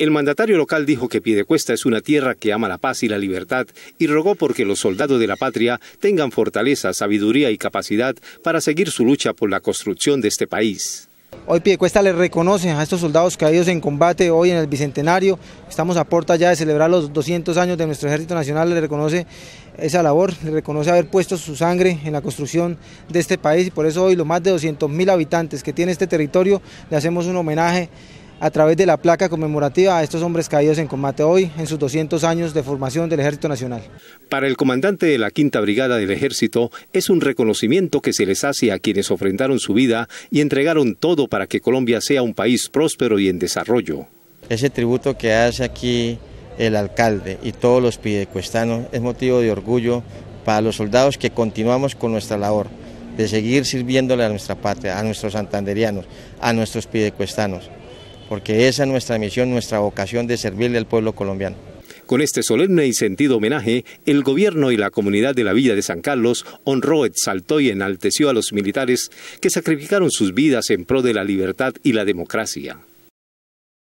El mandatario local dijo que Piedecuesta es una tierra que ama la paz y la libertad y rogó porque los soldados de la patria tengan fortaleza, sabiduría y capacidad para seguir su lucha por la construcción de este país. Hoy Piedecuesta le reconoce a estos soldados caídos en combate hoy en el Bicentenario. Estamos a puerta ya de celebrar los 200 años de nuestro Ejército Nacional. Le reconoce esa labor, le reconoce haber puesto su sangre en la construcción de este país y por eso hoy los más de 200.000 habitantes que tiene este territorio le hacemos un homenaje a través de la placa conmemorativa a estos hombres caídos en combate hoy en sus 200 años de formación del Ejército Nacional. Para el comandante de la Quinta Brigada del Ejército es un reconocimiento que se les hace a quienes ofrendaron su vida y entregaron todo para que Colombia sea un país próspero y en desarrollo. Ese tributo que hace aquí el alcalde y todos los pidecuestanos es motivo de orgullo para los soldados que continuamos con nuestra labor de seguir sirviéndole a nuestra patria, a nuestros santanderianos, a nuestros pidecuestanos porque esa es nuestra misión, nuestra vocación de servirle al pueblo colombiano. Con este solemne y sentido homenaje, el gobierno y la comunidad de la Villa de San Carlos honró, exaltó y enalteció a los militares que sacrificaron sus vidas en pro de la libertad y la democracia.